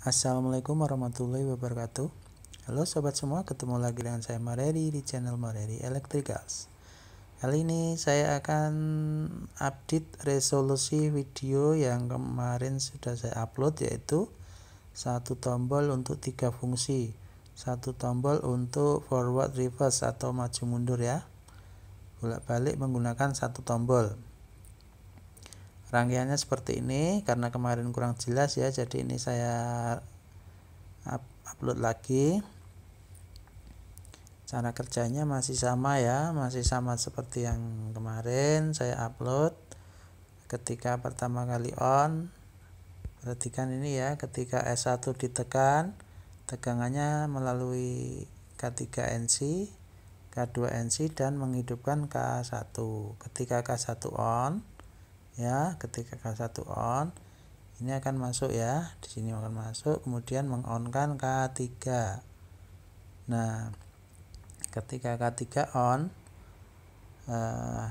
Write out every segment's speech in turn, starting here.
Assalamualaikum warahmatullahi wabarakatuh Halo sobat semua, ketemu lagi dengan saya Mareri di channel Mareri Electricals Kali ini saya akan update resolusi video yang kemarin sudah saya upload yaitu satu tombol untuk tiga fungsi satu tombol untuk forward reverse atau maju mundur ya bolak balik menggunakan satu tombol rangkaiannya seperti ini karena kemarin kurang jelas ya jadi ini saya upload lagi cara kerjanya masih sama ya masih sama seperti yang kemarin saya upload ketika pertama kali on perhatikan ini ya ketika S1 ditekan tegangannya melalui K3NC K2NC dan menghidupkan K1 ketika K1 on ya ketika K1 on ini akan masuk ya di sini akan masuk kemudian mengonkan K3 nah ketika K3 on eh,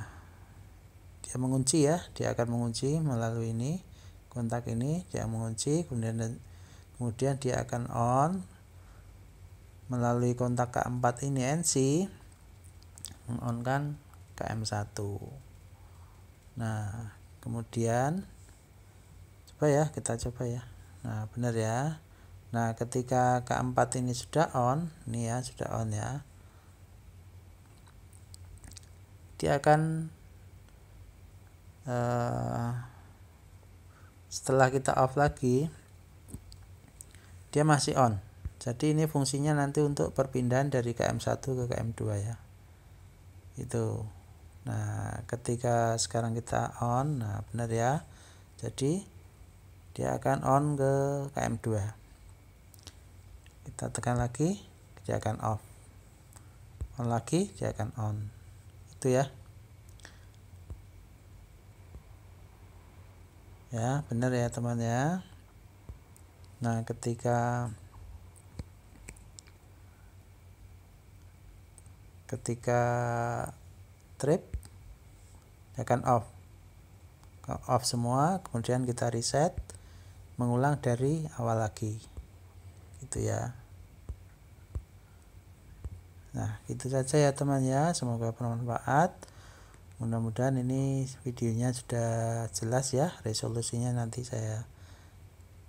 dia mengunci ya dia akan mengunci melalui ini kontak ini dia mengunci kemudian kemudian dia akan on melalui kontak K4 ini NC mengonkan KM1 nah kemudian coba ya kita coba ya nah benar ya nah ketika keempat ini sudah on ini ya sudah on ya dia akan uh, setelah kita off lagi dia masih on jadi ini fungsinya nanti untuk perpindahan dari KM1 ke KM2 ya itu Nah, ketika sekarang kita on, nah benar ya. Jadi dia akan on ke KM2. Kita tekan lagi, dia akan off. On lagi, dia akan on. Itu ya. Ya, benar ya teman ya. Nah, ketika ketika trip ya kan off off semua kemudian kita reset mengulang dari awal lagi gitu ya nah itu saja ya teman ya semoga bermanfaat mudah-mudahan ini videonya sudah jelas ya resolusinya nanti saya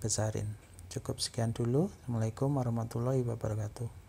besarin cukup sekian dulu assalamualaikum warahmatullahi wabarakatuh